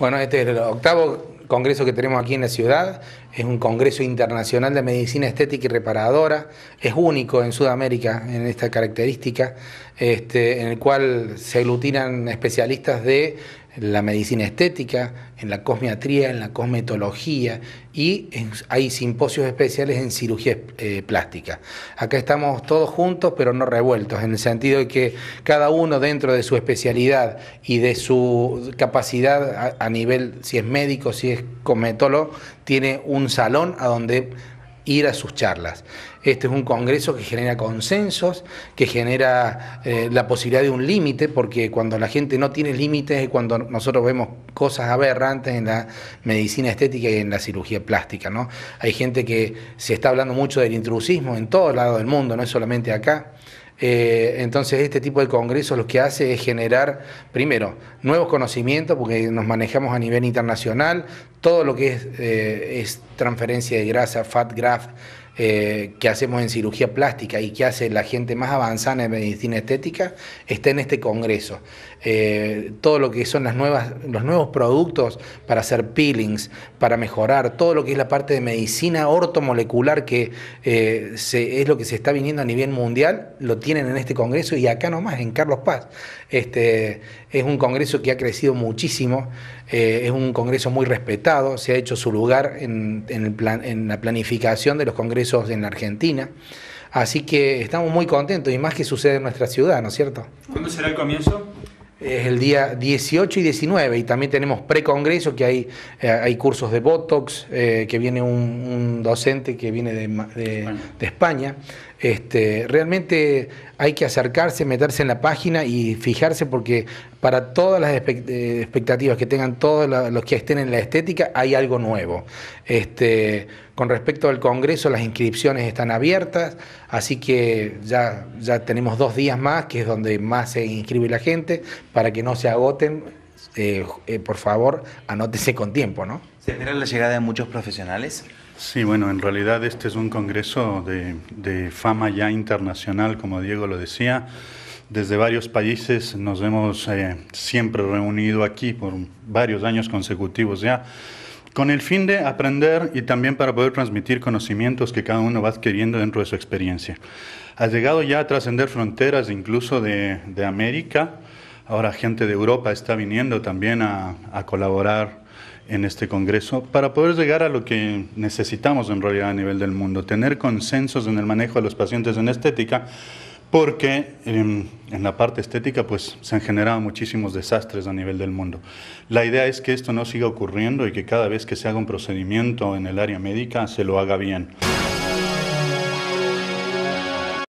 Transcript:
Bueno, este es el octavo congreso que tenemos aquí en la ciudad. Es un congreso internacional de medicina estética y reparadora. Es único en Sudamérica en esta característica, este, en el cual se aglutinan especialistas de en la medicina estética, en la cosmiatría, en la cosmetología y hay simposios especiales en cirugía eh, plástica. Acá estamos todos juntos pero no revueltos, en el sentido de que cada uno dentro de su especialidad y de su capacidad a, a nivel, si es médico, si es cosmetólogo, tiene un salón a donde ir a sus charlas. Este es un congreso que genera consensos, que genera eh, la posibilidad de un límite, porque cuando la gente no tiene límites es cuando nosotros vemos cosas aberrantes en la medicina estética y en la cirugía plástica. ¿no? Hay gente que se está hablando mucho del intrusismo en todo lado del mundo, no es solamente acá. Eh, entonces, este tipo de congresos lo que hace es generar, primero, nuevos conocimientos, porque nos manejamos a nivel internacional, todo lo que es, eh, transferencia de grasa, fat graph, eh, que hacemos en cirugía plástica y que hace la gente más avanzada en medicina estética, está en este congreso. Eh, todo lo que son las nuevas, los nuevos productos para hacer peelings, para mejorar, todo lo que es la parte de medicina ortomolecular, que eh, es lo que se está viniendo a nivel mundial, lo tienen en este congreso y acá nomás, en Carlos Paz. Este, es un congreso que ha crecido muchísimo, es un congreso muy respetado, se ha hecho su lugar en la planificación de los congresos en la Argentina. Así que estamos muy contentos y más que sucede en nuestra ciudad, ¿no es cierto? ¿Cuándo será el comienzo? es el día 18 y 19 y también tenemos precongreso que hay, eh, hay cursos de Botox, eh, que viene un, docente que viene de, España. Este, realmente hay que acercarse, meterse en la página y fijarse porque para todas las eh, expectativas que tengan todos los que estén en la estética hay algo nuevo. Este, con respecto al Congreso, las inscripciones están abiertas, así que ya, ya tenemos dos días más, que es donde más se inscribe la gente, para que no se agoten, eh, eh, por favor, anótese con tiempo, ¿no? ¿Se espera la llegada de muchos profesionales? Sí, bueno, en realidad este es un congreso de, fama ya internacional, como Diego lo decía. Desde varios países nos hemos eh, siempre reunido aquí por varios años consecutivos ya con el fin de aprender y también para poder transmitir conocimientos que cada uno va adquiriendo dentro de su experiencia. Ha llegado ya a trascender fronteras incluso de, de América Ahora gente de Europa está viniendo también a, colaborar en este Congreso para poder llegar a lo que necesitamos en realidad a nivel del mundo, tener consensos en el manejo de los pacientes en estética, porque en, em, en, la parte estética pues, se han generado muchísimos desastres a nivel del mundo. La idea es que esto no siga ocurriendo y que cada vez que se haga un procedimiento en el área médica se lo haga bien.